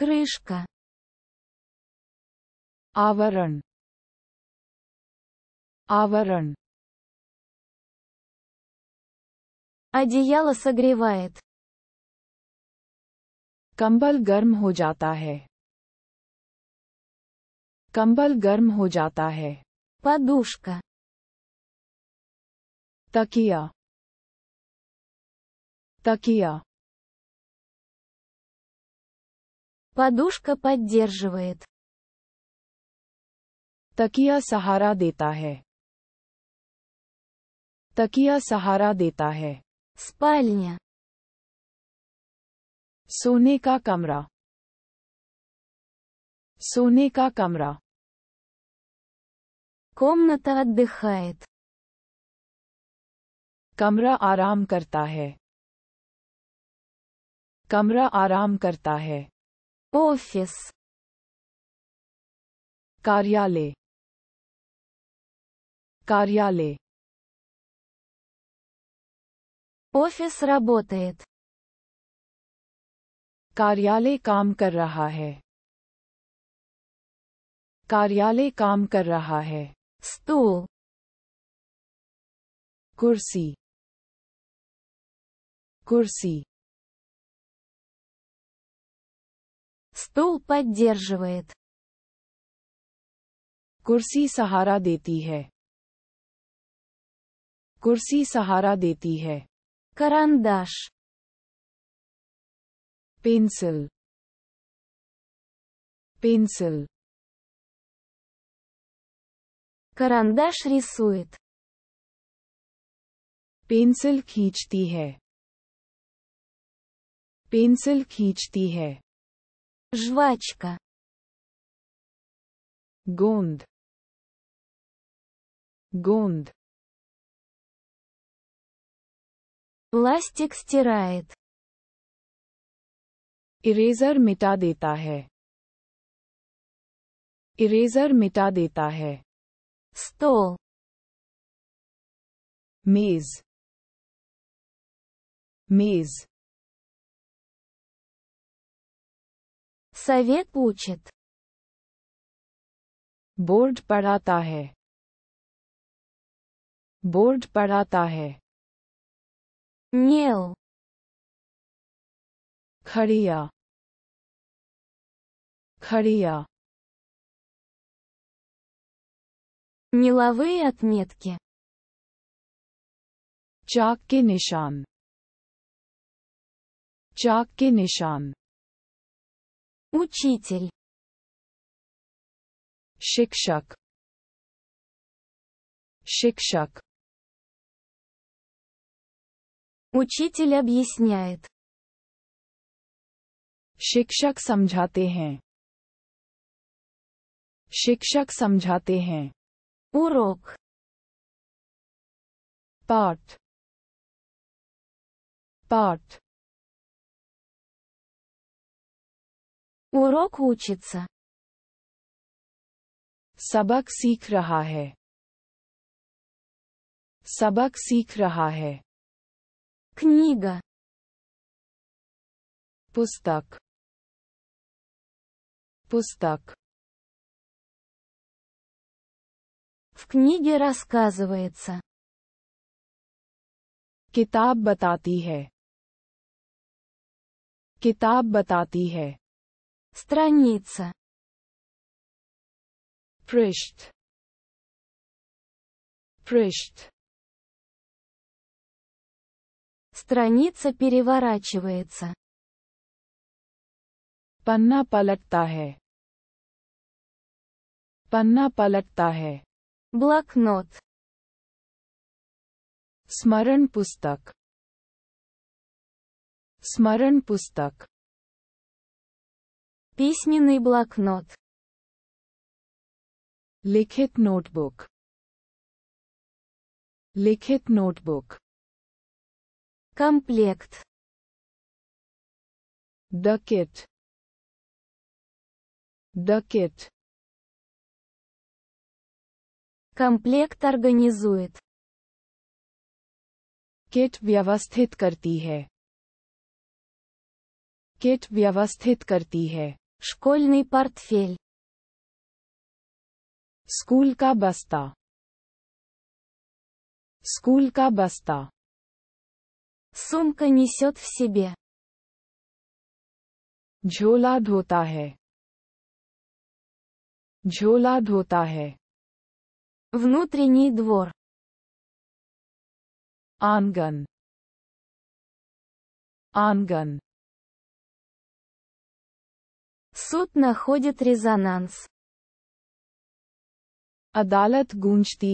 крышка आवरण आवरण одеяло согревает कंबल गर्म हो जाता है कंबल गर्म हो जाता है подушка तकिया तकिया Подушка поддерживает. तकिया सहारा देता है तकिया सहारा देता है स्पालня सोने का कमरा सोने का कमरा комната отдыхает कमरा आराम करता है कमरा आराम करता है ऑफिस कार्यालय कार्यालय ऑफिस работает कार्यालय काम कर रहा है कार्यालय काम कर रहा है स्टूल कुर्सी कुर्सी Стул поддерживает. कुर्सी सहारा देती है कुर्सी सहारा देती है करंदश पेंसिल पेंसिल करंदश рисует पेंसिल खींचती है पेंसिल खींचती है жвачка гонд гонд пластик стирает इरेजर मिटा देता है इरेजर मिटा देता है स्टोल Совет учит. बोर्ड पढ़ाता है बोर्ड पढ़ाता है Нел. खड़िया खड़िया Меловые отметки. चाक के निशान चाक के निशान Учитель. Шикшак. Шикшак. Учитель объясняет. Шикшак самджате हैं Шикшак самджате हैं Урок. Парт. Парт. Урок учится. सबक सीख रहा है सबक सीख रहा है Книга. पुस्तक पुस्तक В книге рассказывается. किताब बताती है किताब बताती है Страница. Прышт. Прышт. Страница переворачивается. Панна палатта Панна палатта Блокнот. Смаран пустак. Смаран пустак. Письменный блокнот. Ликхит ноутбук. Ликхит ноутбук. Комплект. The kit. Комплект организует. кет व्यवस्थित करती है. Kit व्यवस्थित करती है. Школьный портфель. Скулька баста. Скулька баста. Сумка несет в себе. झोला धोता है झोला внутренний двор анган анган Суд находит резонанс. АдАлАт गूंजती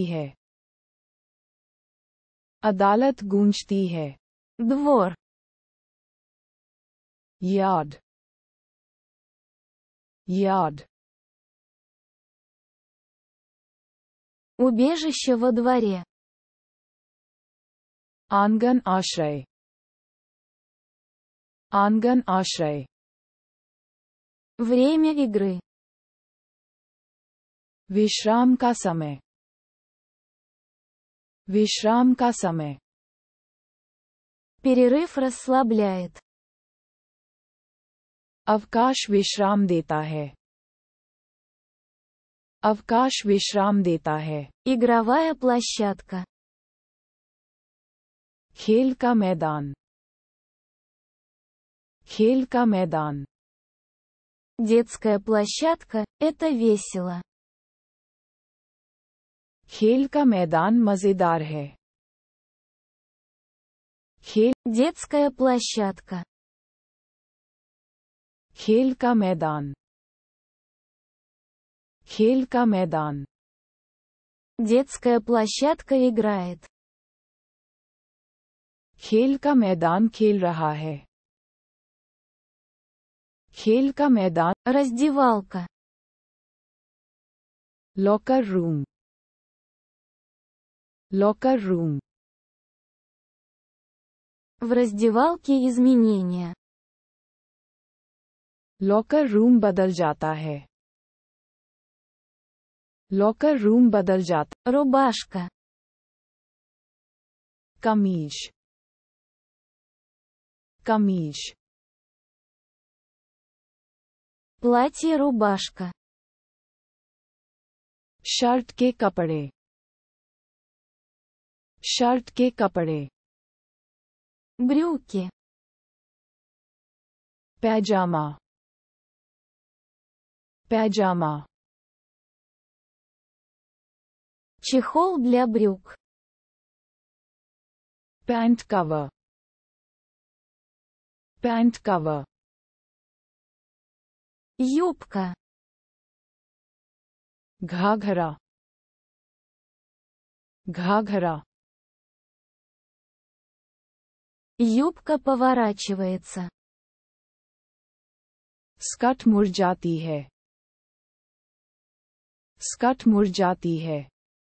АдАлАт अदालत двор Яд. Яд. убежище во дворе Анган आश्रय Анган आश्रय Время игры. विश्राम का समय विश्राम का समय Перерыв расслабляет. अवकाश विश्राम देता है अवकाश विश्राम देता है Игровая площадка. खेल का मैदान खेल का मैदान Детская площадка – это весело. Хелька का मैदान मजेदार детская площадка Хелька का Хелька खेल детская площадка играет Хелька का मैदान खेल खेल का मैदान रजदीवाल का लॉकर रूम लॉकर रूम रजदीवाल की изменения. लॉकर रूम बदल जाता है लॉकर रूम बदल जाता रोबाशका कमीज कमीज Платье-рубашка. शर्ट के कपड़े शर्ट के कपड़े брюки пяджама пяджама чехол для брюк пянт кавер пянт кавер юбка घाघरा घाघरा юбка поворачивается स्कट मुड़ जाती है स्कट मुड़ जाती है